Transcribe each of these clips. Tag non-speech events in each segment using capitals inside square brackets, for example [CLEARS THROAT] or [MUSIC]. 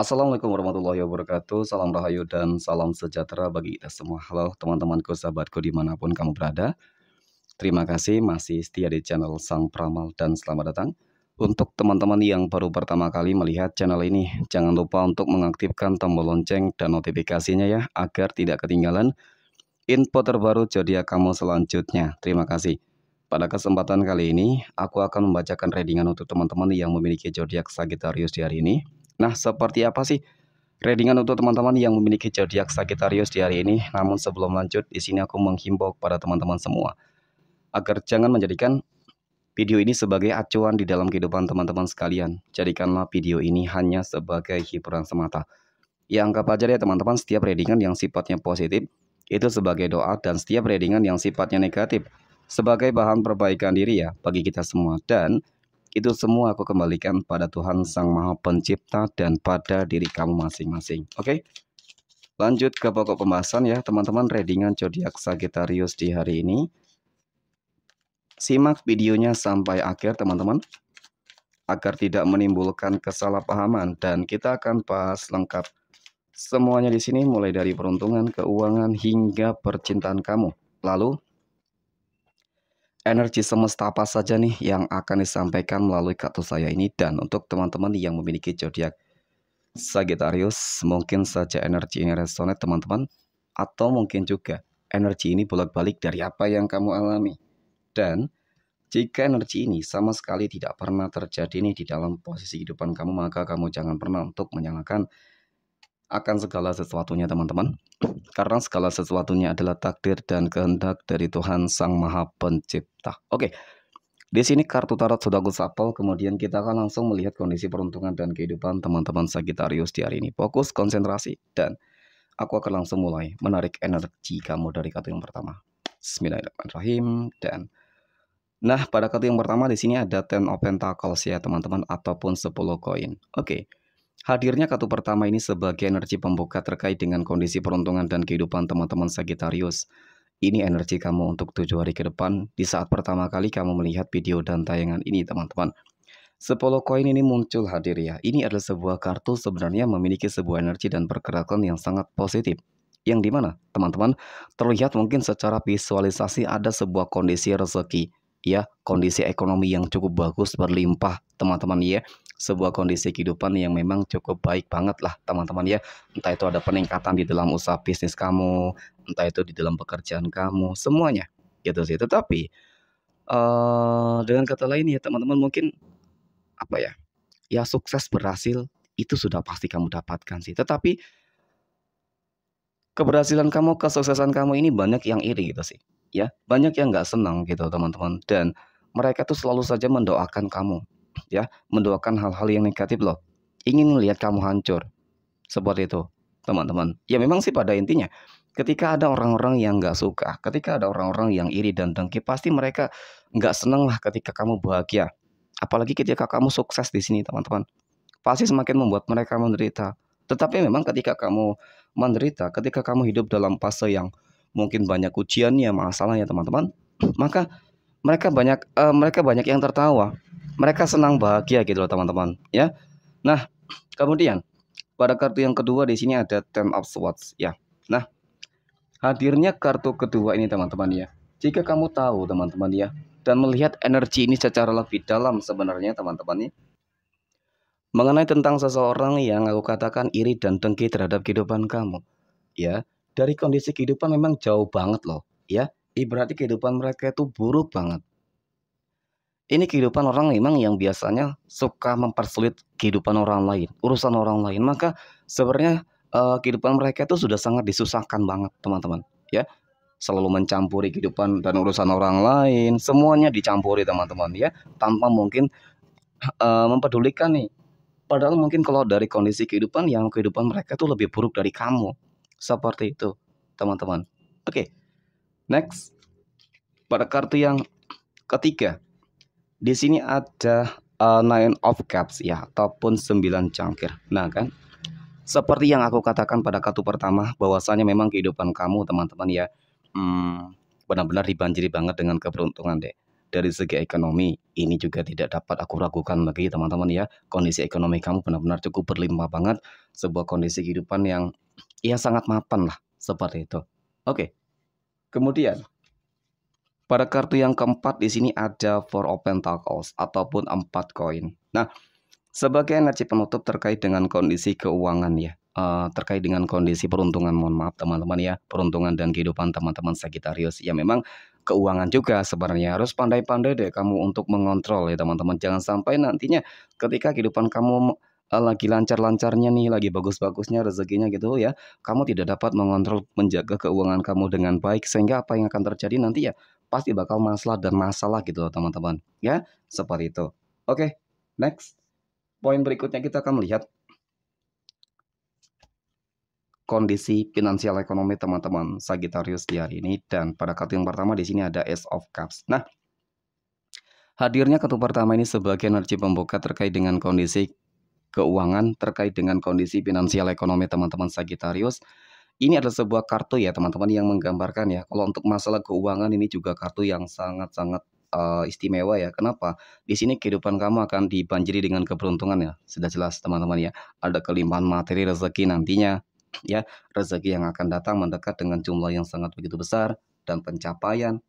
Assalamualaikum warahmatullahi wabarakatuh Salam rahayu dan salam sejahtera bagi kita semua Halo teman-temanku, sahabatku dimanapun kamu berada Terima kasih masih setia di channel Sang Pramal dan selamat datang Untuk teman-teman yang baru pertama kali melihat channel ini Jangan lupa untuk mengaktifkan tombol lonceng dan notifikasinya ya Agar tidak ketinggalan info terbaru zodiak kamu selanjutnya Terima kasih pada kesempatan kali ini, aku akan membacakan readingan untuk teman-teman yang memiliki zodiak Sagittarius di hari ini Nah, seperti apa sih Readingan untuk teman-teman yang memiliki zodiak Sagittarius di hari ini. Namun sebelum lanjut, di sini aku menghimbau kepada teman-teman semua agar jangan menjadikan video ini sebagai acuan di dalam kehidupan teman-teman sekalian. Jadikanlah video ini hanya sebagai hiburan semata. Ya anggap aja ya teman-teman setiap readingan yang sifatnya positif itu sebagai doa dan setiap readingan yang sifatnya negatif sebagai bahan perbaikan diri ya bagi kita semua dan itu semua aku kembalikan pada Tuhan Sang Maha Pencipta dan pada diri kamu masing-masing. Oke? Lanjut ke pokok pembahasan ya, teman-teman readingan zodiak Sagittarius di hari ini. Simak videonya sampai akhir, teman-teman agar tidak menimbulkan kesalahpahaman dan kita akan bahas lengkap semuanya di sini mulai dari peruntungan, keuangan hingga percintaan kamu. Lalu energi semesta apa saja nih yang akan disampaikan melalui kartu saya ini dan untuk teman-teman yang memiliki zodiak Sagittarius mungkin saja energi ini resonate teman-teman atau mungkin juga energi ini bolak-balik dari apa yang kamu alami dan jika energi ini sama sekali tidak pernah terjadi nih di dalam posisi kehidupan kamu maka kamu jangan pernah untuk menyalahkan akan segala sesuatunya teman-teman karena segala sesuatunya adalah takdir dan kehendak dari Tuhan Sang Maha Pencipta oke di sini kartu tarot sudah gue sapel, kemudian kita akan langsung melihat kondisi peruntungan dan kehidupan teman-teman Sagittarius di hari ini. Fokus, konsentrasi, dan aku akan langsung mulai menarik energi kamu dari kartu yang pertama. Bismillahirrahmanirrahim. Dan nah pada kartu yang pertama di sini ada Ten of Pentacles ya teman-teman ataupun 10 koin. Oke. Okay. Hadirnya kartu pertama ini sebagai energi pembuka terkait dengan kondisi peruntungan dan kehidupan teman-teman Sagittarius. Ini energi kamu untuk tujuh hari ke depan di saat pertama kali kamu melihat video dan tayangan ini teman-teman. Sepuluh koin ini muncul hadir ya. Ini adalah sebuah kartu sebenarnya memiliki sebuah energi dan pergerakan yang sangat positif. Yang dimana teman-teman terlihat mungkin secara visualisasi ada sebuah kondisi rezeki ya kondisi ekonomi yang cukup bagus berlimpah teman-teman ya sebuah kondisi kehidupan yang memang cukup baik banget lah teman-teman ya entah itu ada peningkatan di dalam usaha bisnis kamu entah itu di dalam pekerjaan kamu semuanya gitu sih tetapi uh, dengan kata lain ya teman-teman mungkin apa ya ya sukses berhasil itu sudah pasti kamu dapatkan sih tetapi keberhasilan kamu kesuksesan kamu ini banyak yang iri gitu sih ya banyak yang nggak senang gitu teman-teman dan mereka tuh selalu saja mendoakan kamu ya mendoakan hal-hal yang negatif loh ingin melihat kamu hancur seperti itu teman-teman ya memang sih pada intinya ketika ada orang-orang yang nggak suka ketika ada orang-orang yang iri dan dengki pasti mereka nggak senang lah ketika kamu bahagia apalagi ketika kamu sukses di sini teman-teman pasti semakin membuat mereka menderita tetapi memang ketika kamu menderita, ketika kamu hidup dalam fase yang mungkin banyak ujiannya, masalahnya teman-teman, [CLEARS THROAT] maka mereka banyak uh, mereka banyak yang tertawa. Mereka senang bahagia gitu loh teman-teman, ya. Nah, [CLEARS THROAT] kemudian pada kartu yang kedua di sini ada Ten of Swords ya. Nah, hadirnya kartu kedua ini teman-teman ya. Jika kamu tahu teman-teman ya dan melihat energi ini secara lebih dalam sebenarnya teman-teman ya. Mengenai tentang seseorang yang aku katakan iri dan dengki terhadap kehidupan kamu. Ya, dari kondisi kehidupan memang jauh banget loh ya ibaratnya kehidupan mereka itu buruk banget ini kehidupan orang memang yang biasanya suka mempersulit kehidupan orang lain urusan orang lain maka sebenarnya uh, kehidupan mereka itu sudah sangat disusahkan banget teman-teman ya selalu mencampuri kehidupan dan urusan orang lain semuanya dicampuri teman-teman ya tanpa mungkin uh, mempedulikan nih padahal mungkin kalau dari kondisi kehidupan yang kehidupan mereka itu lebih buruk dari kamu seperti itu, teman-teman. Oke. Next. Pada kartu yang ketiga. Di sini ada uh, nine of cups ya ataupun sembilan cangkir. Nah, kan? Seperti yang aku katakan pada kartu pertama bahwasanya memang kehidupan kamu, teman-teman ya, hmm, benar-benar dibanjiri banget dengan keberuntungan deh dari segi ekonomi ini juga tidak dapat aku ragukan lagi teman-teman ya kondisi ekonomi kamu benar-benar cukup berlimpah banget sebuah kondisi kehidupan yang ya sangat mapan lah seperti itu. Oke. Kemudian pada kartu yang keempat di sini ada Four of Pentacles ataupun empat koin. Nah, sebagai energi penutup terkait dengan kondisi keuangan ya, uh, terkait dengan kondisi peruntungan, mohon maaf teman-teman ya, peruntungan dan kehidupan teman-teman Sagittarius. Ya memang keuangan juga sebenarnya harus pandai-pandai deh kamu untuk mengontrol ya teman-teman. Jangan sampai nantinya ketika kehidupan kamu Eh, lagi lancar-lancarnya nih, lagi bagus-bagusnya rezekinya gitu ya, kamu tidak dapat mengontrol menjaga keuangan kamu dengan baik sehingga apa yang akan terjadi nanti ya pasti bakal masalah dan masalah gitu loh teman-teman. Ya, seperti itu. Oke, okay, next. Poin berikutnya kita akan melihat kondisi finansial ekonomi teman-teman Sagittarius di hari ini dan pada kartu yang pertama di sini ada Ace of Cups. Nah, Hadirnya kartu pertama ini sebagai energi pembuka terkait dengan kondisi keuangan terkait dengan kondisi finansial ekonomi teman-teman Sagittarius. Ini adalah sebuah kartu ya teman-teman yang menggambarkan ya. Kalau untuk masalah keuangan ini juga kartu yang sangat-sangat uh, istimewa ya. Kenapa? Di sini kehidupan kamu akan dibanjiri dengan keberuntungan ya. Sudah jelas teman-teman ya. Ada kelimpahan materi rezeki nantinya ya. Rezeki yang akan datang mendekat dengan jumlah yang sangat begitu besar dan pencapaian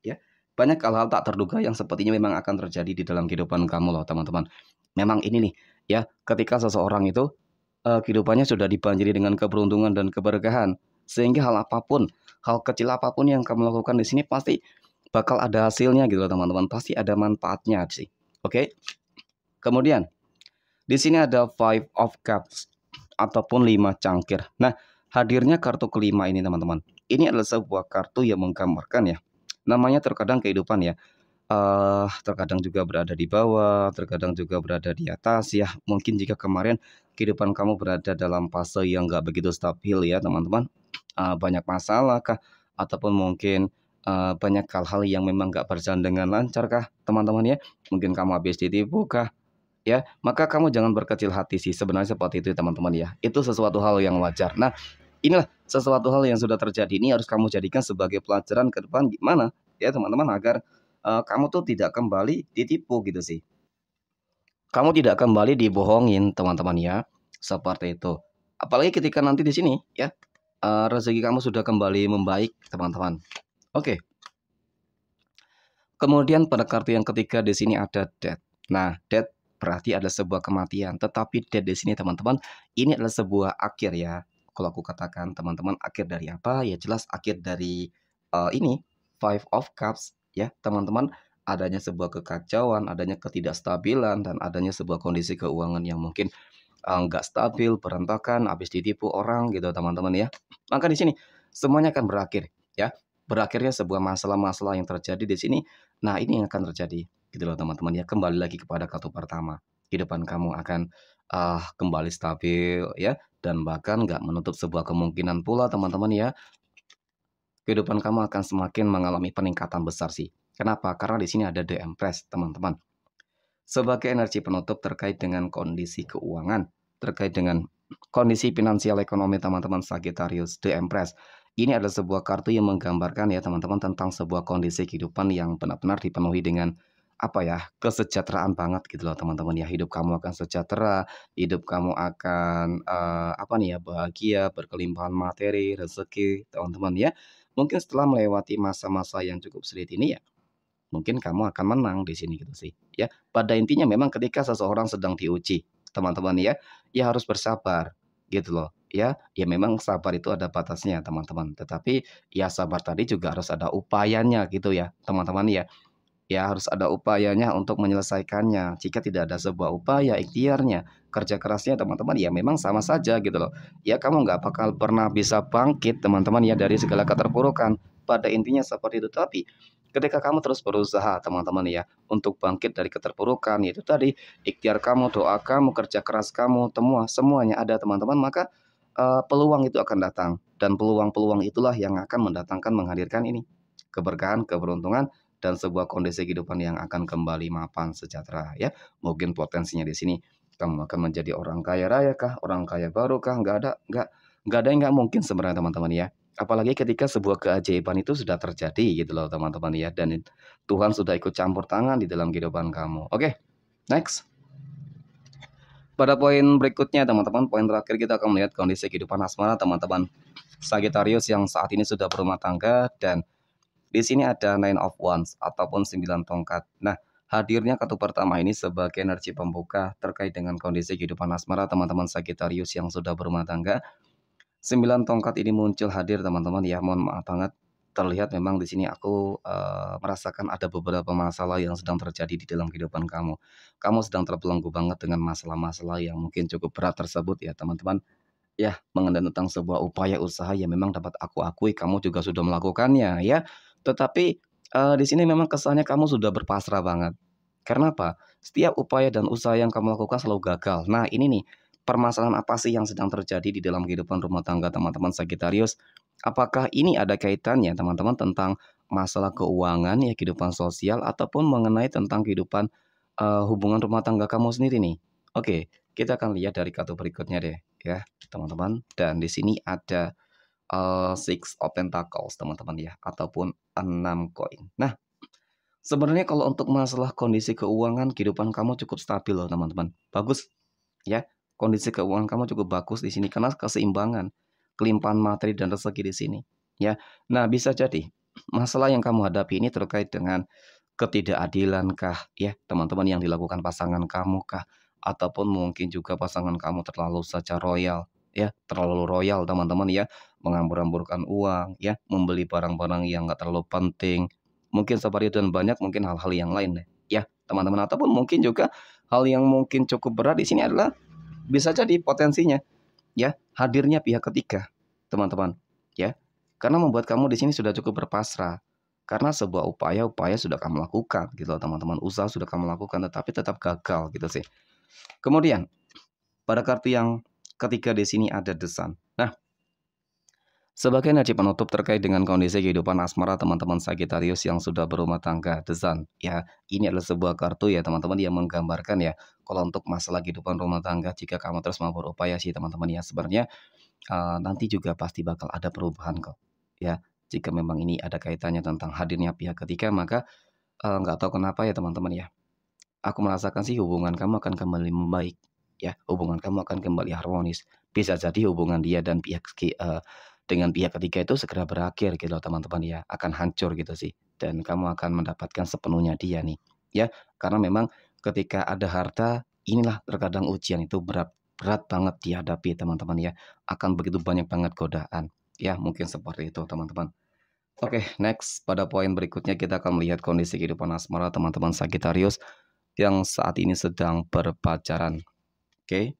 ya. Banyak hal-hal tak terduga yang sepertinya memang akan terjadi di dalam kehidupan kamu loh teman-teman. Memang ini nih ya ketika seseorang itu eh, kehidupannya sudah dibanjiri dengan keberuntungan dan keberkahan sehingga hal apapun hal kecil apapun yang kamu lakukan di sini pasti bakal ada hasilnya gitu loh teman-teman pasti ada manfaatnya sih oke kemudian di sini ada five of cups ataupun lima cangkir nah hadirnya kartu kelima ini teman-teman ini adalah sebuah kartu yang menggambarkan ya namanya terkadang kehidupan ya uh, terkadang juga berada di bawah, terkadang juga berada di atas ya. Mungkin jika kemarin kehidupan kamu berada dalam fase yang nggak begitu stabil ya teman-teman, uh, banyak masalah kah? Ataupun mungkin uh, banyak hal-hal yang memang nggak berjalan dengan lancar kah teman-teman ya? Mungkin kamu habis ditipu kah? ya maka kamu jangan berkecil hati sih sebenarnya seperti itu teman-teman ya itu sesuatu hal yang wajar nah inilah sesuatu hal yang sudah terjadi ini harus kamu jadikan sebagai pelajaran ke depan gimana ya teman-teman agar uh, kamu tuh tidak kembali ditipu gitu sih. Kamu tidak kembali dibohongin teman-teman ya, seperti itu. Apalagi ketika nanti di sini ya uh, rezeki kamu sudah kembali membaik teman-teman. Oke. Okay. Kemudian pada kartu yang ketiga di sini ada death. Nah, death berarti ada sebuah kematian. Tetapi death di sini teman-teman, ini adalah sebuah akhir ya. Kalau aku katakan teman-teman akhir dari apa? Ya jelas akhir dari uh, ini Five of Cups ya teman-teman adanya sebuah kekacauan, adanya ketidakstabilan dan adanya sebuah kondisi keuangan yang mungkin eh, nggak uh, stabil, berantakan, habis ditipu orang gitu teman-teman ya. Maka di sini semuanya akan berakhir ya. Berakhirnya sebuah masalah-masalah yang terjadi di sini. Nah, ini yang akan terjadi gitu loh teman-teman ya. Kembali lagi kepada kartu pertama. Kehidupan kamu akan uh, kembali stabil ya dan bahkan nggak menutup sebuah kemungkinan pula teman-teman ya kehidupan kamu akan semakin mengalami peningkatan besar sih. Kenapa? Karena di sini ada DM Press, teman-teman. Sebagai energi penutup terkait dengan kondisi keuangan, terkait dengan kondisi finansial ekonomi teman-teman Sagittarius DM Press. Ini adalah sebuah kartu yang menggambarkan ya teman-teman tentang sebuah kondisi kehidupan yang benar-benar dipenuhi dengan apa ya kesejahteraan banget gitu loh teman-teman ya hidup kamu akan sejahtera hidup kamu akan uh, apa nih ya bahagia berkelimpahan materi rezeki teman-teman ya mungkin setelah melewati masa-masa yang cukup sulit ini ya mungkin kamu akan menang di sini gitu sih ya pada intinya memang ketika seseorang sedang diuji teman-teman ya ya harus bersabar gitu loh ya ya memang sabar itu ada batasnya teman-teman tetapi ya sabar tadi juga harus ada upayanya gitu ya teman-teman ya ya harus ada upayanya untuk menyelesaikannya. Jika tidak ada sebuah upaya, ikhtiarnya, kerja kerasnya teman-teman ya memang sama saja gitu loh. Ya kamu nggak bakal pernah bisa bangkit teman-teman ya dari segala keterpurukan. Pada intinya seperti itu. Tapi ketika kamu terus berusaha teman-teman ya untuk bangkit dari keterpurukan itu tadi ikhtiar kamu, doa kamu, kerja keras kamu, semua semuanya ada teman-teman maka uh, peluang itu akan datang dan peluang-peluang itulah yang akan mendatangkan menghadirkan ini keberkahan, keberuntungan dan sebuah kondisi kehidupan yang akan kembali mapan sejahtera ya. Mungkin potensinya di sini kamu akan menjadi orang kaya raya kah, orang kaya baru kah? nggak ada, nggak nggak ada yang nggak mungkin sebenarnya teman-teman ya. Apalagi ketika sebuah keajaiban itu sudah terjadi gitu loh teman-teman ya dan Tuhan sudah ikut campur tangan di dalam kehidupan kamu. Oke. Okay, next. Pada poin berikutnya teman-teman, poin terakhir kita akan melihat kondisi kehidupan asmara teman-teman. Sagittarius yang saat ini sudah berumah tangga dan di sini ada nine of wands ataupun 9 tongkat. Nah, hadirnya kartu pertama ini sebagai energi pembuka terkait dengan kondisi kehidupan asmara teman-teman Sagittarius yang sudah berumah tangga. 9 tongkat ini muncul hadir teman-teman ya, mohon maaf banget terlihat memang di sini aku e, merasakan ada beberapa masalah yang sedang terjadi di dalam kehidupan kamu. Kamu sedang terbelenggu banget dengan masalah-masalah yang mungkin cukup berat tersebut ya teman-teman. Ya, mengenai tentang sebuah upaya usaha yang memang dapat aku akui kamu juga sudah melakukannya ya. Tetapi uh, di sini memang kesannya kamu sudah berpasrah banget. Karena apa? Setiap upaya dan usaha yang kamu lakukan selalu gagal. Nah, ini nih, permasalahan apa sih yang sedang terjadi di dalam kehidupan rumah tangga teman-teman Sagittarius? Apakah ini ada kaitannya teman-teman tentang masalah keuangan ya kehidupan sosial ataupun mengenai tentang kehidupan uh, hubungan rumah tangga kamu sendiri nih? Oke, kita akan lihat dari kartu berikutnya deh ya, teman-teman. Dan di sini ada uh, Six of Pentacles, teman-teman ya, ataupun 6 koin. Nah, sebenarnya kalau untuk masalah kondisi keuangan kehidupan kamu cukup stabil loh teman-teman. Bagus ya. Kondisi keuangan kamu cukup bagus di sini karena keseimbangan, kelimpahan materi dan rezeki di sini ya. Nah, bisa jadi masalah yang kamu hadapi ini terkait dengan ketidakadilan kah ya, teman-teman yang dilakukan pasangan kamu kah ataupun mungkin juga pasangan kamu terlalu saja royal ya terlalu royal teman-teman ya mengambur-amburkan uang ya membeli barang-barang yang nggak terlalu penting mungkin seperti itu dan banyak mungkin hal-hal yang lain ya teman-teman ataupun mungkin juga hal yang mungkin cukup berat di sini adalah bisa jadi potensinya ya hadirnya pihak ketiga teman-teman ya karena membuat kamu di sini sudah cukup berpasrah karena sebuah upaya-upaya sudah kamu lakukan gitu teman-teman usaha sudah kamu lakukan tetapi tetap gagal gitu sih kemudian pada kartu yang ketika di sini ada desan. Nah, sebagai nadi penutup terkait dengan kondisi kehidupan asmara teman-teman Sagitarius yang sudah berumah tangga, desan. Ya, ini adalah sebuah kartu ya teman-teman yang menggambarkan ya kalau untuk masalah kehidupan rumah tangga jika kamu terus mau upaya sih teman-teman ya sebenarnya uh, nanti juga pasti bakal ada perubahan kok. Ya, jika memang ini ada kaitannya tentang hadirnya pihak ketiga maka eh, nggak uh, tahu kenapa ya teman-teman ya. Aku merasakan sih hubungan kamu akan kembali membaik ya hubungan kamu akan kembali harmonis bisa jadi hubungan dia dan pihak uh, dengan pihak ketiga itu segera berakhir gitu loh teman-teman ya akan hancur gitu sih dan kamu akan mendapatkan sepenuhnya dia nih ya karena memang ketika ada harta inilah terkadang ujian itu berat berat banget dihadapi teman-teman ya akan begitu banyak banget godaan ya mungkin seperti itu teman-teman Oke, okay, next pada poin berikutnya kita akan melihat kondisi kehidupan asmara teman-teman Sagittarius yang saat ini sedang berpacaran. Oke.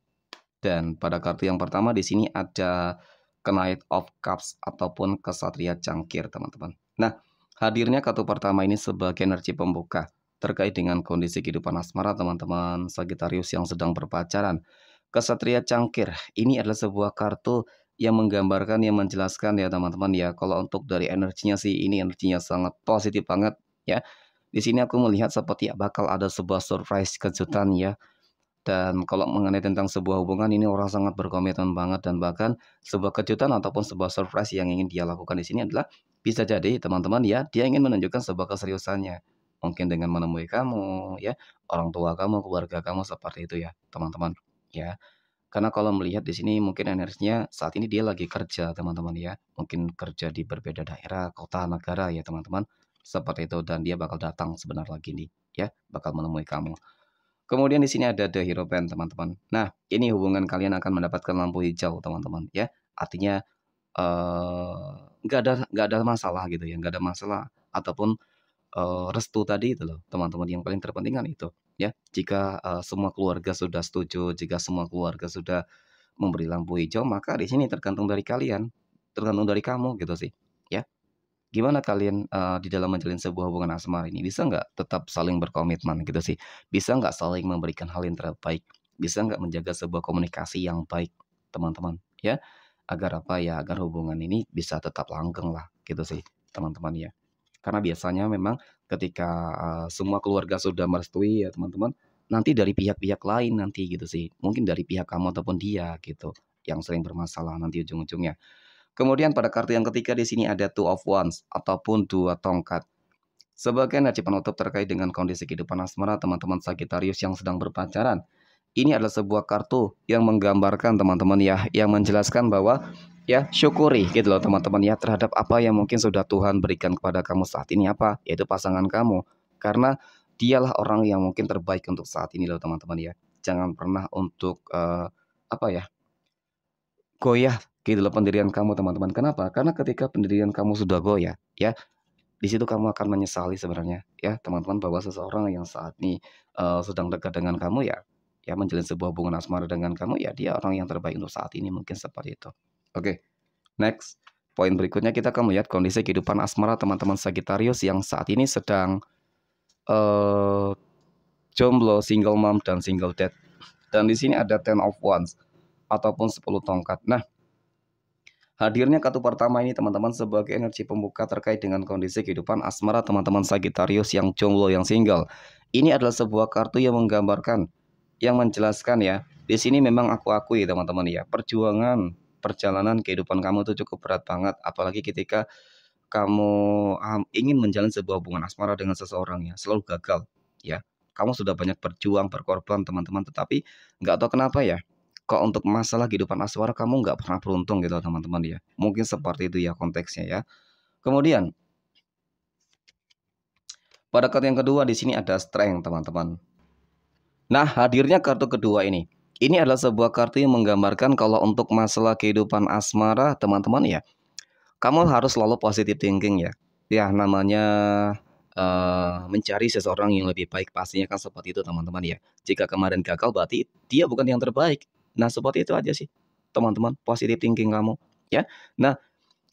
Dan pada kartu yang pertama di sini ada Knight of Cups ataupun Kesatria Cangkir, teman-teman. Nah, hadirnya kartu pertama ini sebagai energi pembuka terkait dengan kondisi kehidupan asmara teman-teman Sagittarius yang sedang berpacaran. Kesatria Cangkir ini adalah sebuah kartu yang menggambarkan yang menjelaskan ya teman-teman ya kalau untuk dari energinya sih ini energinya sangat positif banget ya di sini aku melihat seperti bakal ada sebuah surprise kejutan ya dan kalau mengenai tentang sebuah hubungan ini orang sangat berkomitmen banget dan bahkan sebuah kejutan ataupun sebuah surprise yang ingin dia lakukan di sini adalah bisa jadi teman-teman ya dia ingin menunjukkan sebuah keseriusannya. Mungkin dengan menemui kamu ya, orang tua kamu, keluarga kamu seperti itu ya, teman-teman ya. Karena kalau melihat di sini mungkin energinya saat ini dia lagi kerja teman-teman ya. Mungkin kerja di berbeda daerah, kota, negara ya teman-teman. Seperti itu dan dia bakal datang sebenarnya lagi nih ya, bakal menemui kamu. Kemudian di sini ada the hero Pen teman-teman. Nah, ini hubungan kalian akan mendapatkan lampu hijau teman-teman ya. Artinya eh, nggak uh, ada nggak ada masalah gitu ya, nggak ada masalah ataupun uh, restu tadi itu loh teman-teman yang paling terpenting kan itu ya. Jika uh, semua keluarga sudah setuju, jika semua keluarga sudah memberi lampu hijau, maka di sini tergantung dari kalian, tergantung dari kamu gitu sih ya gimana kalian uh, di dalam menjalin sebuah hubungan asmara ini bisa nggak tetap saling berkomitmen gitu sih bisa nggak saling memberikan hal yang terbaik bisa nggak menjaga sebuah komunikasi yang baik teman-teman ya agar apa ya agar hubungan ini bisa tetap langgeng lah gitu sih teman-teman ya karena biasanya memang ketika uh, semua keluarga sudah merestui ya teman-teman nanti dari pihak-pihak lain nanti gitu sih mungkin dari pihak kamu ataupun dia gitu yang sering bermasalah nanti ujung-ujungnya Kemudian pada kartu yang ketiga di sini ada Two of Wands ataupun dua tongkat. Sebagai energi penutup terkait dengan kondisi kehidupan asmara teman-teman Sagittarius yang sedang berpacaran. Ini adalah sebuah kartu yang menggambarkan teman-teman ya, yang menjelaskan bahwa ya syukuri gitu loh teman-teman ya terhadap apa yang mungkin sudah Tuhan berikan kepada kamu saat ini apa? Yaitu pasangan kamu. Karena dialah orang yang mungkin terbaik untuk saat ini loh teman-teman ya. Jangan pernah untuk uh, apa ya? goyah di dalam pendirian kamu teman-teman. Kenapa? Karena ketika pendirian kamu sudah goyah, ya, di situ kamu akan menyesali sebenarnya, ya teman-teman bahwa seseorang yang saat ini uh, sedang dekat dengan kamu ya, ya menjalin sebuah hubungan asmara dengan kamu ya dia orang yang terbaik untuk saat ini mungkin seperti itu. Oke, okay. next poin berikutnya kita akan melihat kondisi kehidupan asmara teman-teman Sagittarius yang saat ini sedang uh, jomblo, single mom dan single dad. Dan di sini ada ten of ones ataupun sepuluh tongkat. Nah, Hadirnya kartu pertama ini teman-teman sebagai energi pembuka terkait dengan kondisi kehidupan asmara teman-teman Sagittarius yang jomblo yang single. Ini adalah sebuah kartu yang menggambarkan yang menjelaskan ya. Di sini memang aku akui teman-teman ya, perjuangan perjalanan kehidupan kamu itu cukup berat banget apalagi ketika kamu um, ingin menjalin sebuah hubungan asmara dengan seseorang ya, selalu gagal ya. Kamu sudah banyak berjuang, berkorban teman-teman, tetapi nggak tahu kenapa ya, kok untuk masalah kehidupan asmara kamu nggak pernah beruntung gitu teman-teman ya. Mungkin hmm. seperti itu ya konteksnya ya. Kemudian pada kartu yang kedua di sini ada strength teman-teman. Nah hadirnya kartu kedua ini. Ini adalah sebuah kartu yang menggambarkan kalau untuk masalah kehidupan asmara teman-teman ya. Kamu harus selalu positive thinking ya. Ya namanya Uh, mencari seseorang yang lebih baik pastinya kan seperti itu teman-teman ya. Jika kemarin gagal berarti dia bukan yang terbaik. Nah, seperti itu aja sih, teman-teman, positive thinking kamu, ya. Nah,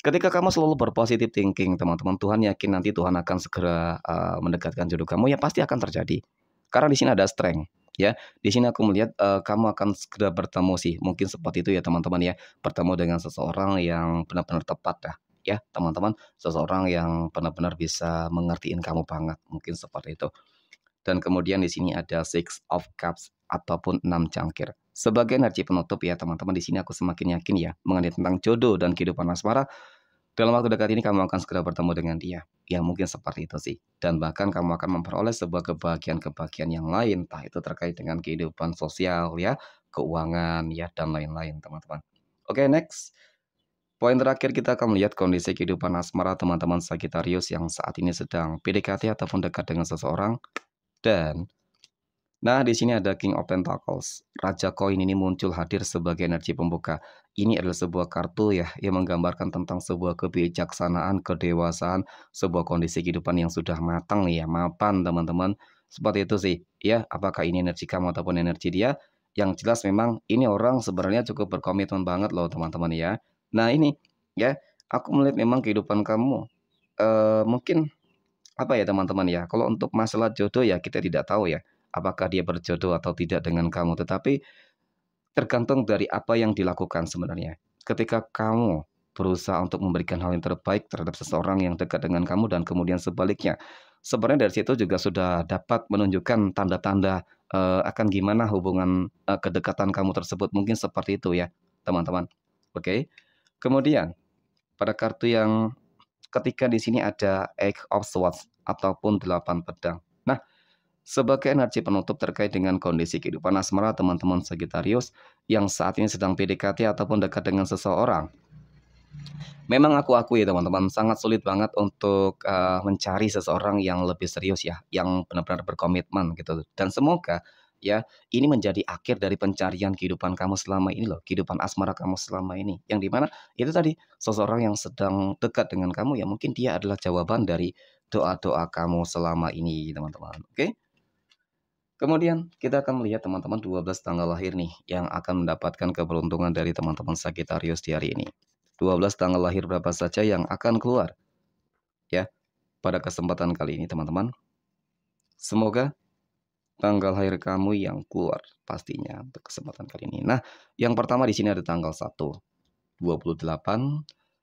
ketika kamu selalu berpositif thinking, teman-teman, Tuhan yakin nanti Tuhan akan segera uh, mendekatkan jodoh kamu, ya pasti akan terjadi. Karena di sini ada strength, ya. Di sini aku melihat uh, kamu akan segera bertemu sih, mungkin seperti itu ya, teman-teman ya, bertemu dengan seseorang yang benar-benar tepat ya ya teman-teman seseorang yang benar-benar bisa mengertiin kamu banget mungkin seperti itu dan kemudian di sini ada six of cups ataupun 6 cangkir. Sebagai energi penutup ya teman-teman di sini aku semakin yakin ya mengenai tentang jodoh dan kehidupan asmara. Dalam waktu dekat ini kamu akan segera bertemu dengan dia. Ya mungkin seperti itu sih. Dan bahkan kamu akan memperoleh sebuah kebahagiaan-kebahagiaan yang lain. Entah itu terkait dengan kehidupan sosial ya, keuangan ya, dan lain-lain teman-teman. Oke okay, next. Poin terakhir kita akan melihat kondisi kehidupan asmara teman-teman Sagittarius yang saat ini sedang PDKT ataupun dekat dengan seseorang. Dan Nah, di sini ada King of Pentacles. Raja koin ini muncul hadir sebagai energi pembuka. Ini adalah sebuah kartu ya yang menggambarkan tentang sebuah kebijaksanaan, kedewasaan, sebuah kondisi kehidupan yang sudah matang ya, mapan teman-teman. Seperti itu sih. Ya, apakah ini energi kamu ataupun energi dia? Yang jelas memang ini orang sebenarnya cukup berkomitmen banget loh teman-teman ya. Nah, ini ya, aku melihat memang kehidupan kamu eh mungkin apa ya teman-teman ya. Kalau untuk masalah jodoh ya kita tidak tahu ya apakah dia berjodoh atau tidak dengan kamu, tetapi tergantung dari apa yang dilakukan sebenarnya. Ketika kamu berusaha untuk memberikan hal yang terbaik terhadap seseorang yang dekat dengan kamu dan kemudian sebaliknya, sebenarnya dari situ juga sudah dapat menunjukkan tanda-tanda uh, akan gimana hubungan uh, kedekatan kamu tersebut. Mungkin seperti itu ya, teman-teman. Oke. Okay? Kemudian pada kartu yang ketika di sini ada Eight of Swords ataupun delapan pedang sebagai energi penutup terkait dengan kondisi kehidupan asmara teman-teman Sagittarius yang saat ini sedang PDKT ataupun dekat dengan seseorang. Memang aku akui teman-teman sangat sulit banget untuk uh, mencari seseorang yang lebih serius ya, yang benar-benar berkomitmen gitu. Dan semoga ya ini menjadi akhir dari pencarian kehidupan kamu selama ini loh, kehidupan asmara kamu selama ini. Yang dimana itu tadi seseorang yang sedang dekat dengan kamu ya mungkin dia adalah jawaban dari doa-doa kamu selama ini teman-teman. Oke? Okay? Kemudian kita akan melihat teman-teman 12 tanggal lahir nih yang akan mendapatkan keberuntungan dari teman-teman Sagittarius di hari ini. 12 tanggal lahir berapa saja yang akan keluar. Ya, pada kesempatan kali ini teman-teman. Semoga tanggal lahir kamu yang keluar pastinya untuk kesempatan kali ini. Nah, yang pertama di sini ada tanggal 1, 28,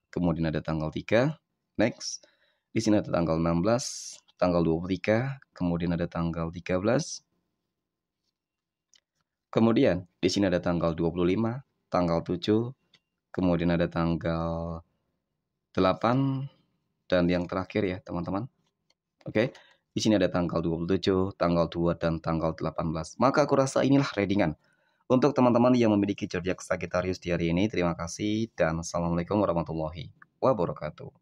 kemudian ada tanggal 3, next. Di sini ada tanggal 16, tanggal 23, kemudian ada tanggal 13, Kemudian di sini ada tanggal 25, tanggal 7, kemudian ada tanggal 8 dan yang terakhir ya, teman-teman. Oke. Di sini ada tanggal 27, tanggal 2 dan tanggal 18. Maka aku rasa inilah readingan. Untuk teman-teman yang memiliki zodiak Sagittarius di hari ini, terima kasih dan assalamualaikum warahmatullahi wabarakatuh.